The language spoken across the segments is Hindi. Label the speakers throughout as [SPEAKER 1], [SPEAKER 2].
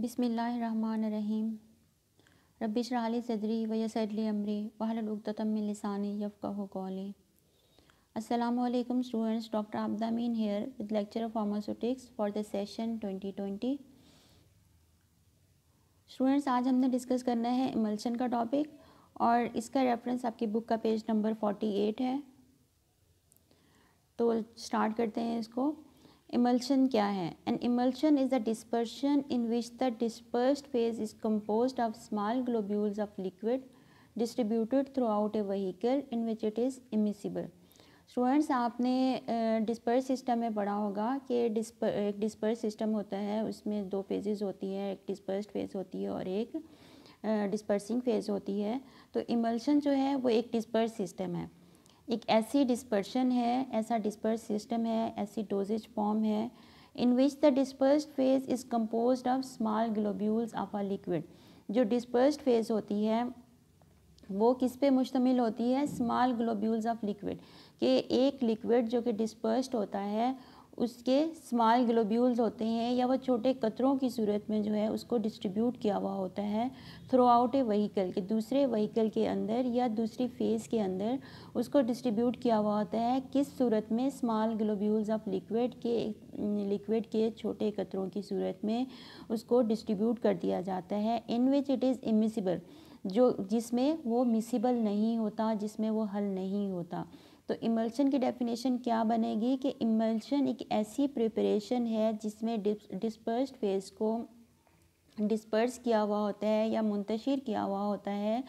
[SPEAKER 1] बिसमीम रबिश रली सदरी वयसली अमरी वहलतम लसानी यफ़ कौली असलम स्टूडेंट्स डॉक्टर मीन here with lecture of pharmaceutics for the session 2020 students आज हमने डिस्कस करना है इमल्शन का टॉपिक और इसका रेफरेंस आपकी बुक का पेज नंबर 48 है तो स्टार्ट करते हैं इसको emulsion kya hai an emulsion is the dispersion in which the dispersed phase is composed of small globules of liquid distributed throughout a vehicle in which it is immiscible students आपने डिस्पर्स uh, सिस्टम में पढ़ा होगा कि डिस्पर एक डिस्पर्स सिस्टम होता है उसमें दो फेजेस होती है एक डिस्पर्स्ड फेज होती है और एक डिस्पर्सिंग uh, फेज़ होती है तो इमल्शन जो है वो एक डिस्पर्स सिस्टम है एक ऐसी डिस्पर्शन है ऐसा डिस्पर्स सिस्टम है ऐसी डोजेज फॉर्म है in which the disperse phase is composed of small globules of a liquid जो डिस्पर्स फेज होती है वो किस पे मुश्तमिल होती है स्मॉल ग्लोब्यूल्स ऑफ लिक्विड कि एक लिक्विड जो कि डिस्पर्स होता है उसके स्मॉल ग्लोब्यूल्स होते हैं या वह छोटे कतरों की सूरत में जो है उसको डिस्ट्रीब्यूट किया हुआ होता है थ्रू आउट ए वहीकल के दूसरे वहीकल के अंदर या दूसरी फेज़ के अंदर उसको डिस्ट्रीब्यूट किया हुआ होता है किस सूरत में स्मॉल ग्लोब्यूल्स ऑफ लिक्विड के लिक्विड के छोटे कतरों की सूरत में उसको डिस्ट्रीब्यूट कर दिया जाता है in which it is immiscible जो जिसमें वो मिसिबल नहीं होता जिसमें वो हल नहीं होता तो इमल्शन की डेफिनेशन क्या बनेगी कि इमल्शन एक ऐसी प्रिपरेशन है जिसमें डिस्पर्स फेस को डिस्पर्स किया हुआ होता है या मुंतशिर किया हुआ होता है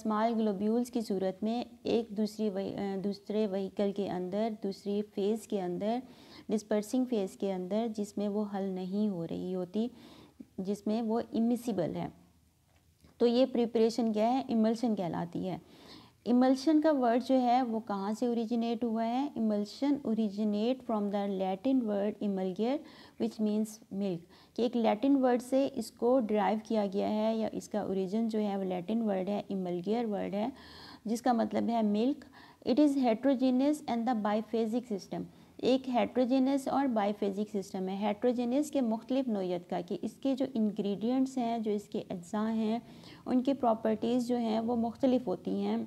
[SPEAKER 1] स्मॉल ग्लोब्यूल्स की सूरत में एक दूसरी वही, दूसरे वहीकल के अंदर दूसरी फेज़ के अंदर डिस्पर्सिंग फेज़ के अंदर जिसमें वो हल नहीं हो रही होती जिसमें वो इमिसिबल है तो ये प्रिपरेशन क्या है इमल्शन कहलाती है इमल्शन का वर्ड जो है वो कहाँ से ओरिजिनेट हुआ है emulsion originate from the Latin word emulgere which means milk कि एक लैटिन वर्ड से इसको ड्राइव किया गया है या इसका ओरिजिन जो है वो लैटिन वर्ड है इमलगियर वर्ड है जिसका मतलब है milk it is heterogeneous and the biphasic system एक हेट्रोजेनस और बाईफेजिक सिस्टम है हेट्रोजेनस के मुख्तलिफ नोयत का कि इसके जो इंग्रेडिएंट्स हैं जो इसके अज्जा हैं उनकी प्रॉपर्टीज़ जो हैं वो मुख्तलिफ होती हैं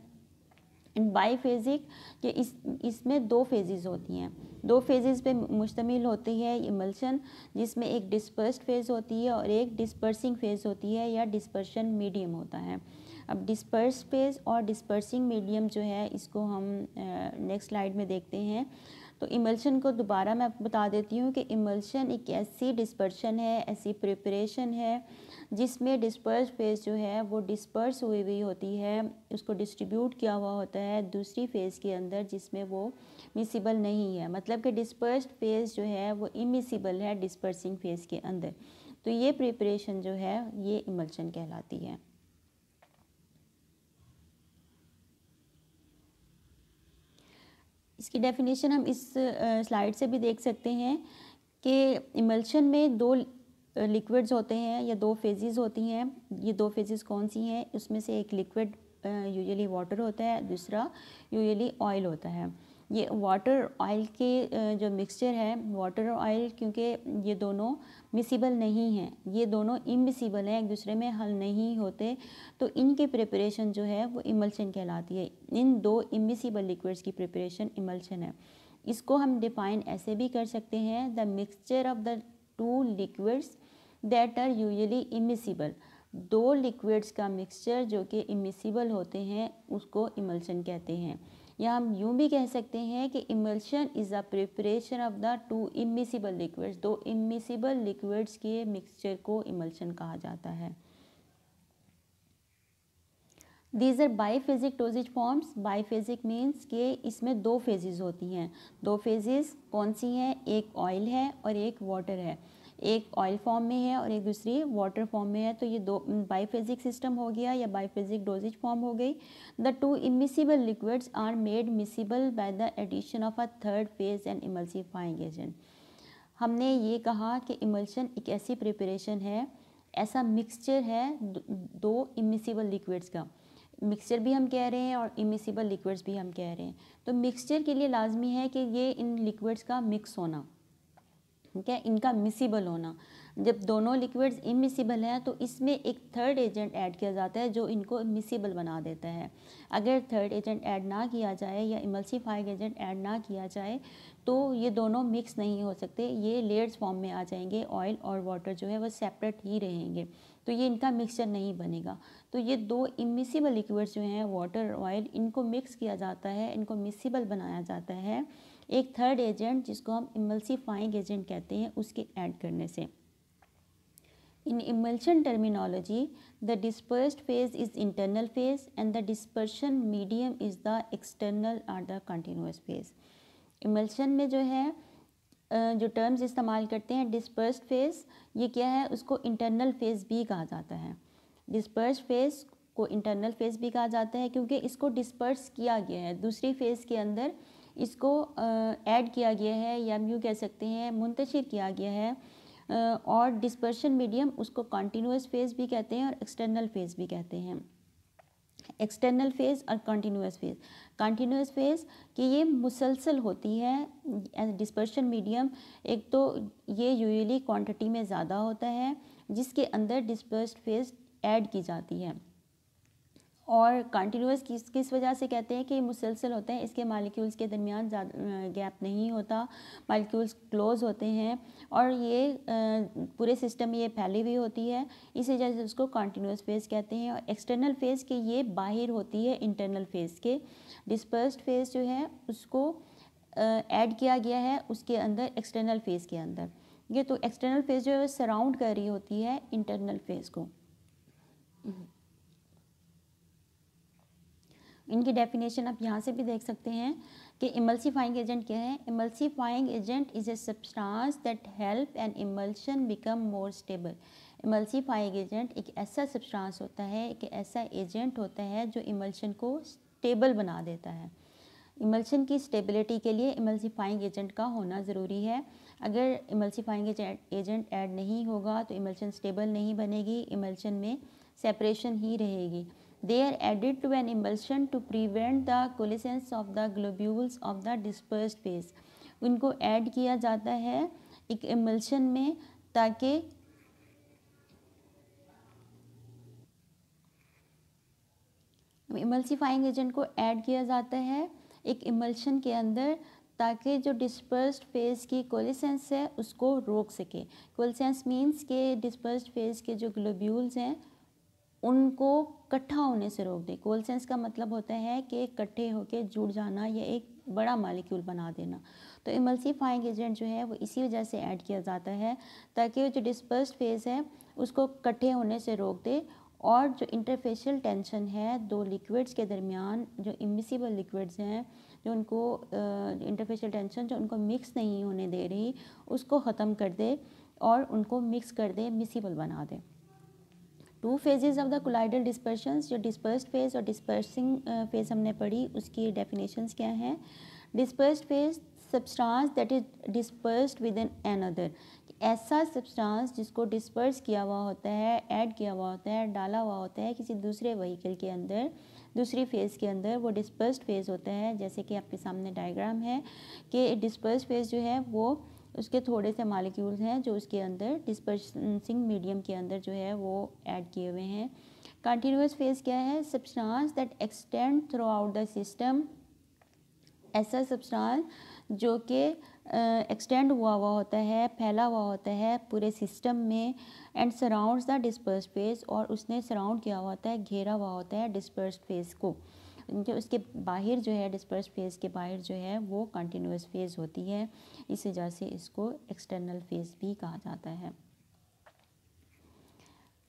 [SPEAKER 1] एंड फेजिक के इस इसमें दो फेजेस होती हैं दो फेजेस पे मुश्तमिल होती है इमल्शन जिसमें एक डिस्पर्स्ड फेज़ होती है और एक डिस्पर्सिंग फेज़ होती है या डिस्पर्शन मीडियम होता है अब डिस्पर्स फेज़ और डिस्पर्सिंग मीडियम जो है इसको हम नेक्स्ट स्लाइड में देखते हैं तो इमल्शन को दोबारा मैं बता देती हूँ कि इमल्शन एक ऐसी डिस्पर्शन है ऐसी प्रिपरेशन है जिसमें डिस्पर्स फेज़ जो है वो डिस्पर्स हुई हुई होती है उसको डिस्ट्रीब्यूट किया हुआ होता है दूसरी फेज़ के अंदर जिसमें वो मिसिबल नहीं है मतलब कि डिस्पर्स फेज़ जो है वो इमिसिबल है डिस्पर्सिंग फेज़ के अंदर तो ये प्रिपरेशन जो है ये इमल्शन कहलाती है इसकी डेफिनेशन हम इस स्लाइड से भी देख सकते हैं कि इमल्शन में दो लिक्विड्स होते हैं या दो फेजेस होती हैं ये दो फेजेस कौन सी हैं उसमें से एक लिक्विड यूजुअली वाटर होता है दूसरा यूजुअली ऑयल होता है ये वाटर ऑयल के जो मिक्सचर है वाटर ऑयल क्योंकि ये दोनों मिसिबल नहीं हैं ये दोनों इमिसिबल हैं एक दूसरे में हल नहीं होते तो इनके प्रिपरेशन जो है वो इमल्शन कहलाती है इन दो इमिसिबल लिक्विड्स की प्रिपरेशन इमल्शन है इसको हम डिफाइन ऐसे भी कर सकते हैं the mixture of the two liquids that are usually immiscible दो लिक्विड्स का मिक्सचर जो कि इमिसिबल होते हैं उसको इमल्शन कहते हैं या हम यूँ भी कह सकते हैं कि emulsion is a preparation of the two immiscible liquids दो इमिसिबल लिक्विड्स के मिक्सचर को इमल्शन कहा जाता है these are biphasic dosage forms biphasic means के इसमें दो फेजेज़ होती हैं दो फेजेज़ कौन सी हैं एक ऑयल है और एक वाटर है एक ऑयल फॉर्म में है और एक दूसरी वाटर फॉर्म में है तो ये दो बाईफेजिक सिस्टम हो गया या बाईफेजिक डोजेज फॉर्म हो गई the two immiscible liquids are made miscible by the addition of a third phase and emulsifying agent हमने ये कहा कि इमल्शन एक ऐसी प्रिपरेशन है ऐसा मिक्सचर है दो इमिसिबल लिक्विड्स का मिक्सचर भी हम कह रहे हैं और इमिसिबल लिक्विड्स भी हम कह रहे हैं तो मिक्सचर के लिए लाजमी है कि ये इन लिक्विड्स का मिक्स होना ठीक है इनका मिसिबल होना जब दोनों लिक्विड्स इमिसिबल हैं तो इसमें एक थर्ड एजेंट ऐड किया जाता है जो इनको मिसिबल बना देता है अगर थर्ड एजेंट ऐड ना किया जाए या इमल्सीफाइंग एजेंट ऐड ना किया जाए तो ये दोनों मिक्स नहीं हो सकते ये लेयर्स फॉर्म में आ जाएंगे ऑयल और वाटर जो है वो सेपरेट ही रहेंगे तो ये इनका मिक्सचर नहीं बनेगा तो ये दो इमिसिबल लिक्विड्स जो हैं वाटर ऑयल इनको मिक्स किया जाता है इनको मिसिबल बनाया जाता है एक थर्ड एजेंट जिसको हम इमल्सिफाइंग एजेंट कहते हैं उसके ऐड करने से in emulsion terminology the disperse phase is internal phase and the dispersion medium is the external or the continuous phase emulsion में जो है जो टर्म्स इस्तेमाल करते हैं डिस्पर्स फेज ये क्या है उसको इंटरनल फेज भी कहा जाता है डिस्पर्स फेज को इंटरनल फेज भी कहा जाता है क्योंकि इसको डिस्पर्स किया गया है दूसरी फेज के अंदर इसको ऐड किया गया है या हम यूँ कह सकते हैं मुंतशिर किया गया है और डिस्पर्शन मीडियम उसको कॉन्टीन्यूस फेज़ भी कहते हैं और एक्सटर्नल फेज़ भी कहते हैं एक्सटर्नल फेज़ और कॉन्टीन्यूस फेज़ कॉन्टीन्यूस फेज़ कि ये मुसलसल होती है डिस्पर्शन मीडियम एक तो ये यूजली क्वांटिटी में ज़्यादा होता है जिसके अंदर डिस्पर्स फेज़ ऐड की जाती है और कंटिन्यूस किस किस वजह से कहते हैं कि मुसलसल होते हैं इसके मालिक्यूल्स के दरमियान गैप नहीं होता मालिक्यूल्स क्लोज होते हैं और ये पूरे सिस्टम में ये फैली हुई होती है इस वजह से उसको कंटिन्यूस फेज़ कहते हैं और एक्सटर्नल फेज़ के ये बाहर होती है इंटरनल फेज़ के डिस्पर्स्ड फेज़ जो है उसको ऐड किया गया है उसके अंदर एक्सटर्नल फेज़ के अंदर ये तो एक्सटर्नल फेज़ जो है सराउंड कर रही होती है इंटरनल फेज़ को हम्म। इनकी डेफिनेशन आप यहाँ से भी देख सकते हैं कि इमल्सिफाइंग एजेंट क्या है emulsifying agent is a substance that help and emulsion become more stable emulsifying agent एक ऐसा सब्सटेंस होता है एक ऐसा एजेंट होता है जो इमल्शन को स्टेबल बना देता है इमल्शन की स्टेबिलिटी के लिए इमल्सिफाइंग एजेंट का होना ज़रूरी है अगर इमल्सिफाइंग एजेंट ऐड नहीं होगा तो इमल्शन स्टेबल नहीं बनेगी इमल्शन में सेपरेशन ही रहेगी They are added to an emulsion to prevent the coalescence of the globules of the dispersed phase. उनको ऐड किया जाता है एक इमल्शन में ताकि इमल्सीफाइंग एजेंट को ऐड किया जाता है एक इमल्शन के अंदर ताकि जो डिस्पर्स्ड फेज़ की कोलिसेंस है उसको रोक सके कोलिसेंस मींस के डिस्पर्स्ड फेज़ के जो ग्लोब्यूल्स हैं उनको इकट्ठा होने से रोक दे कोलसेंस का मतलब होता है कि इकट्ठे होकर जुड़ जाना या एक बड़ा मालिक्यूल बना देना तो इमल्सीफाइंग एजेंट जो है वो इसी वजह से ऐड किया जाता है ताकि जो डिस्पर्स फेज़ है उसको इकट्ठे होने से रोक दे और जो इंटरफेशियल टेंशन है दो लिक्विड्स के दरमियान जो इमिसिबल लिक्विड्स हैं जो उनको इंटरफेशियल टेंशन जो उनको मिक्स नहीं होने दे रही उसको ख़त्म कर दे और उनको मिक्स कर दे मिसिबल बना दे two phases of the colloidal dispersion जो डिस्पर्स फेज और डिस्पर्सिंग फेज uh, हमने पढ़ी उसकी डेफिनेशंस क्या हैं disperse phase substance that is disperse with an an other ऐसा सब्सटेंस जिसको डिस्पर्स किया हुआ होता है ऐड किया हुआ होता है डाला हुआ होता है किसी दूसरे वहीकल के अंदर दूसरी फेज़ के अंदर वो डिस्पर्स फेज़ होता है जैसे कि आपके सामने डायग्राम है कि डिस्पर्स फेज़ जो है वो उसके थोड़े से मालिक्यूल्स हैं जो उसके अंदर डिस्पर्सिंग मीडियम के अंदर जो है वो ऐड किए हुए हैं कंटिन्यूस फेज क्या है substance that extend throughout the system ऐसा सब्सटेंस जो कि एक्सटेंड हुआ हुआ होता है फैला हुआ होता है पूरे सिस्टम में and surrounds the disperse phase और उसने सराउंड किया हुआ होता है घेरा हुआ होता है डिस्पर्स फेज को जो उसके बाहर जो है डिस्पर्स फेज़ के बाहर जो है वो कंटिन्यूस फेज़ होती है इस वजह से इसको एक्सटर्नल फेज़ भी कहा जाता है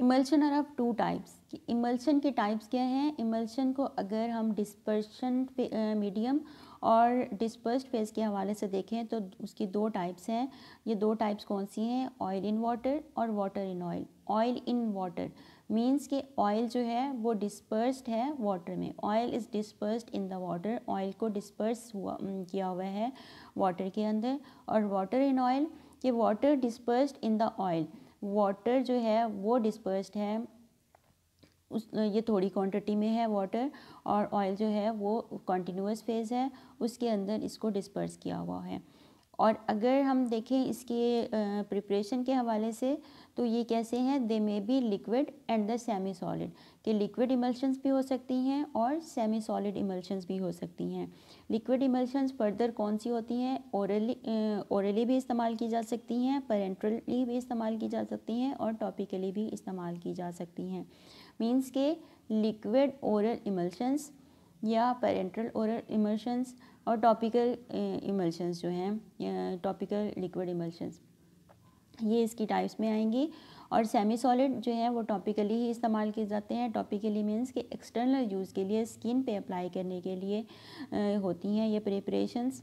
[SPEAKER 1] emulsion are of two types emulsion के टाइप्स क्या हैं इमल्शन को अगर हम डिस्पर्शन मीडियम और डिस्पर्स्ड फेज़ के हवाले से देखें तो उसकी दो टाइप्स हैं ये दो टाइप्स कौन सी हैं ऑयल इन वाटर और water in oil oil in water means कि ऑयल जो है वो डिस्पर्स्ड है वाटर में oil is dispersed in the water oil को डिस्पर्स हुआ किया हुआ है वाटर के अंदर और वाटर इन ऑयल कि water dispersed in the oil water जो है वो डिस्पर्स्ड है उस ये थोड़ी क्वांटिटी में है वाटर और ऑयल जो है वो कंटिन्यूस फेज़ है उसके अंदर इसको डिस्पर्स किया हुआ है और अगर हम देखें इसके प्रिपरेशन के हवाले से तो ये कैसे हैं they may be liquid and the semi solid कि लिक्विड इमल्शंस भी हो सकती हैं और सेमी सॉलिड इमल्शंस भी हो सकती हैं लिक्विड इमल्शंस फर्दर कौन सी होती हैं ओरली ओरली भी इस्तेमाल की जा सकती हैं पेरेंट्रली भी इस्तेमाल की जा सकती हैं और टॉपिकली भी इस्तेमाल की जा सकती हैं मीन्स के लिक्विड ओरल इमल्शंस या पेरेंट्रल ओरल इमल्शंस और टॉपिकल इमल्शंस जो हैं टॉपिकल लिक्विड इमल्शंस ये इसकी टाइप्स में आएंगी और सेमी सॉलिड जो है वो टॉपिकली ही इस्तेमाल किए जाते हैं टॉपिकली मीन्स के एक्सटर्नल यूज़ के लिए स्किन पे अप्लाई करने के लिए होती हैं ये preparations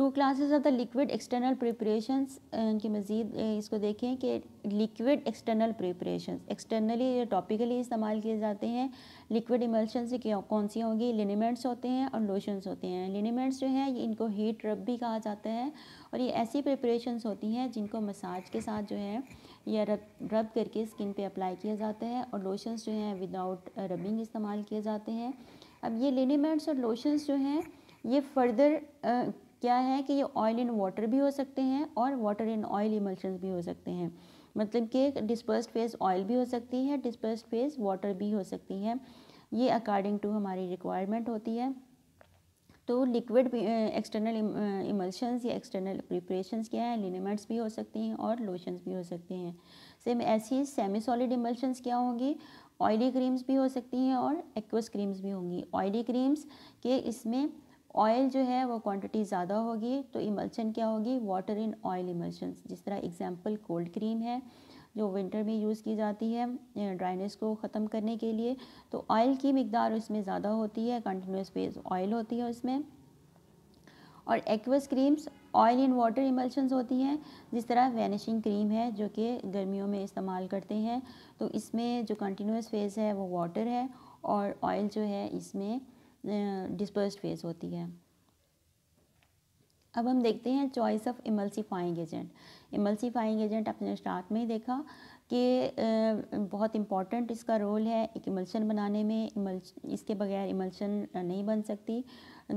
[SPEAKER 1] two classes of the liquid external preparation की मज़ीद uh, इसको देखें कि liquid external preparation externally topically इस्तेमाल किए जाते हैं लिक्विड इमल्शन से कौन सी होंगी लिनीमेंट्स होते हैं और लोशंस होते हैं लिनीमेंट्स जो हैं इनको हीट रब भी कहा जाता है और ये ऐसी प्रिपरेशंस होती हैं जिनको मसाज के साथ जो है या रब रब करके स्किन पे अप्लाई किया जाता है और लोशंस जो हैं विदाउट रबिंग uh, इस्तेमाल किए जाते हैं अब ये लिनीमेंट्स और लोशंस जो हैं ये फर्दर क्या है कि ये ऑयल इन वाटर भी हो सकते हैं और वाटर इन ऑयल इमल्शन भी हो सकते हैं मतलब कि डिस्पर्स फेज ऑयल भी हो सकती है डिस्पर्स फेज वाटर भी हो सकती है ये अकॉर्डिंग टू हमारी रिक्वायरमेंट होती है तो लिक्विड एक्सटर्नल इमल्शंस या एक्सटर्नल प्रिपरेशंस क्या है लिनेमेंट्स भी हो सकती हैं और लोशंस भी हो सकते हैं सेम ऐसी सेमी सॉलिड इमल्शंस क्या होंगी ऑयली क्रीम्स भी हो सकती हैं और एक्वस क्रीम्स भी होंगी ऑयली क्रीम्स के इसमें ऑयल जो है वो क्वांटिटी ज़्यादा होगी तो इमल्शन क्या होगी वाटर इन ऑयल इमल्शन जिस तरह एग्जाम्पल कोल्ड क्रीम है जो विंटर में यूज़ की जाती है ड्राइनेस को ख़त्म करने के लिए तो ऑयल की मकदार उसमें ज़्यादा होती है कंटिन्यूस बेस ऑयल होती है उसमें और aqueous creams oil in water emulsions होती हैं जिस तरह वैनिशिंग क्रीम है जो कि गर्मियों में इस्तेमाल करते हैं तो इसमें जो कंटिन्यूस फेज़ है वो वाटर है और ऑयल जो है इसमें डिस्पर्स फेज होती है अब हम देखते हैं choice of emulsifying agent emulsifying agent अपने स्टार्ट में ही देखा कि बहुत इम्पॉर्टेंट इसका रोल है एक इमल्शन बनाने में इसके बगैर इमल्शन नहीं बन सकती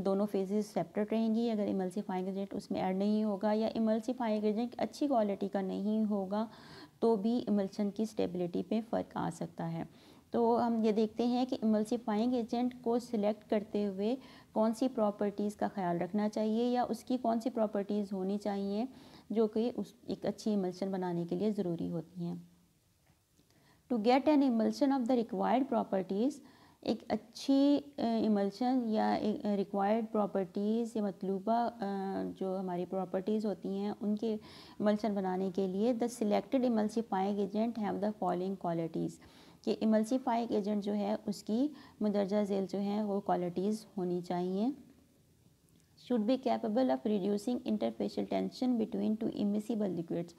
[SPEAKER 1] दोनों फेजेस सेपरेट रहेंगी अगर इमल्सिफाइंग एजेंट उसमें ऐड नहीं होगा या इमल्सिफाइंग एजेंट अच्छी क्वालिटी का नहीं होगा तो भी इमल्शन की स्टेबिलिटी पे फ़र्क आ सकता है तो हम ये देखते हैं कि इमल्सिफाइंग एजेंट को सिलेक्ट करते हुए कौन सी प्रॉपर्टीज़ का ख्याल रखना चाहिए या उसकी कौन सी प्रॉपर्टीज़ होनी चाहिए जो कि उस एक अच्छी इमल्शन बनाने के लिए ज़रूरी होती हैं to get an emulsion of the required properties एक अच्छी इमल्शन या रिक्वायर्ड प्रॉपर्टीज़ या मतलूबा जो हमारी प्रॉपर्टीज़ होती हैं उनके इमल्शन बनाने के लिए the selected emulsifying agent have the following qualities कि इमल्सिफाइक एजेंट जो है उसकी मदरजा झेल जो है वो क्वालिटीज़ होनी चाहिए should be capable of reducing interfacial tension between two immiscible liquids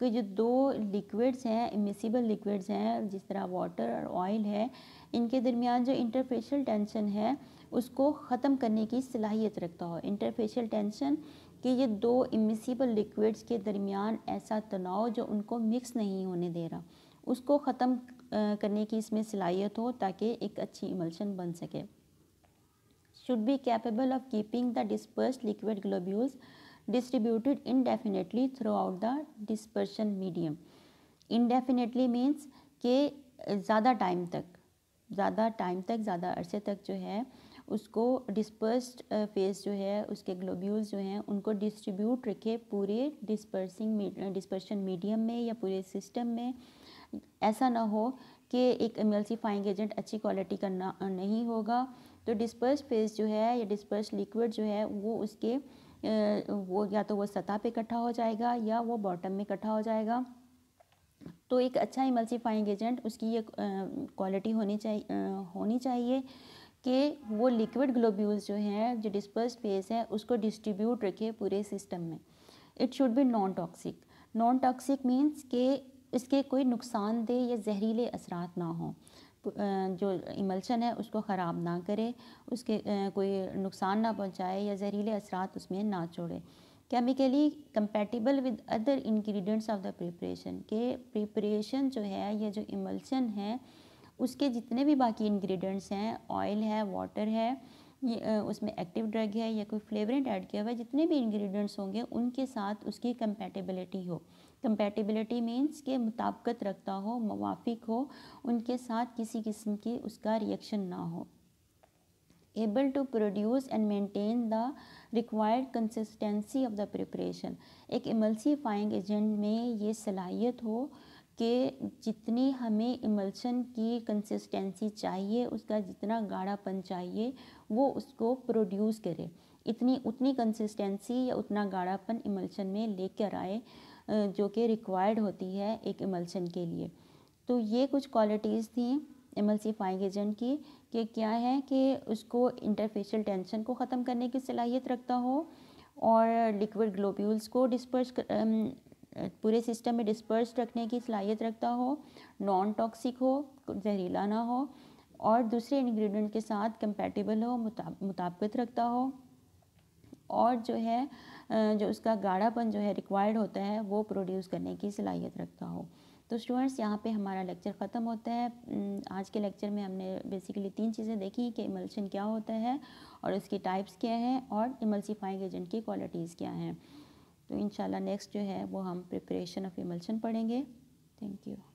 [SPEAKER 1] कि जो दो लिक्विड्स हैं इमिसिबल लिक्विड्स हैं जिस तरह वाटर और ऑयल है इनके दरमियान जो इंटरफेशियल टेंशन है उसको ख़त्म करने की सलाहियत रखता हो इंटरफेशियल टेंशन कि ये दो इमिसिबल लिक्विड्स के दरमियान ऐसा तनाव जो उनको मिक्स नहीं होने दे रहा उसको ख़त्म करने की इसमें सलाहियत हो ताकि एक अच्छी इमल्शन बन सके should be capable of keeping the disperse liquid globules distributed indefinitely throughout the dispersion medium indefinitely means के ज़्यादा टाइम तक ज़्यादा टाइम तक ज़्यादा अरसे तक जो है उसको डिस्पर्स्ड फेस जो है उसके ग्लोब्यूल्स जो हैं उनको डिस्ट्रीब्यूट रखे पूरे डिस्पर्सिंग डिस्पर्शन मीडियम में या पूरे सिस्टम में ऐसा ना हो कि एक एमल्सीफाइंग एजेंट अच्छी क्वालिटी का ना नहीं होगा तो डिस्पर्स फेस जो है या डिस्पर्स लिक्विड जो है वो उसके वो या तो वो सतह पे इकट्ठा हो जाएगा या वो बॉटम में इकट्ठा हो जाएगा तो एक अच्छा इमल्सीफाइंग एजेंट उसकी ये क्वालिटी होनी चाहिए होनी चाहिए कि वो लिक्विड ग्लोब्यूल्स जो हैं जो डिस्पर्स फेस है उसको डिस्ट्रीब्यूट रखे पूरे सिस्टम में it should be non toxic non toxic means के इसके कोई नुकसानदेह या जहरीले असरात ना हों जो इमल्शन है उसको ख़राब ना करे उसके कोई नुकसान ना पहुँचाए या जहरीले असरात उसमें ना छोड़े chemically compatible with other ingredients of the preparation के प्रिपरेशन जो है या जो इमल्शन है उसके जितने भी बाकी इंग्रेडिएंट्स हैं ऑयल है वाटर है ये उसमें एक्टिव ड्रग है या कोई फ्लेवरेंट ऐड किया हुआ है जितने भी इंग्रेडिएंट्स होंगे उनके साथ उसकी कंपेटेबिलिटी हो कंपेटिबिलिटी मीन्स के मुताबकत रखता हो मुफिक हो उनके साथ किसी किस्म की उसका रिएक्शन ना हो able to produce and maintain the required consistency of the preparation एक emulsifying एजेंट में ये सलाहियत हो कि जितनी हमें इमल्शन की कंसिस्टेंसी चाहिए उसका जितना गाढ़ापन चाहिए वो उसको प्रोड्यूस करे इतनी उतनी कंसिस्टेंसी या उतना गाढ़ापन इमल्शन में लेकर आए जो कि रिक्वायर्ड होती है एक इमल्शन के लिए तो ये कुछ क्वालिटीज़ थी एमल्सीफाइंग एजेंट की कि क्या है कि उसको इंटरफेशियल टेंशन को ख़त्म करने की सलाहियत रखता हो और लिक्विड ग्लोब्यूल्स को डिस्पर्स पूरे सिस्टम में डिस्पर्स रखने की सलाहियत रखता हो नॉन टॉक्सिक हो जहरीला ना हो और दूसरे इंग्रेडिएंट के साथ कंपेटिबल हो मुताबत रखता हो और जो है जो उसका गाढ़ापन जो है रिक्वायर्ड होता है वो प्रोड्यूस करने की सलाहियत रखता हो तो स्टूडेंट्स यहाँ पे हमारा लेक्चर ख़त्म होता है आज के लेक्चर में हमने बेसिकली तीन चीज़ें देखी कि इमल्शन क्या होता है और उसकी टाइप्स क्या है और इमल्सिफाइंग एजेंट की क्वालिटीज़ क्या हैं तो इन नेक्स्ट जो है वो हम प्रिपरेशन ऑफ इमल्शन पढ़ेंगे थैंक यू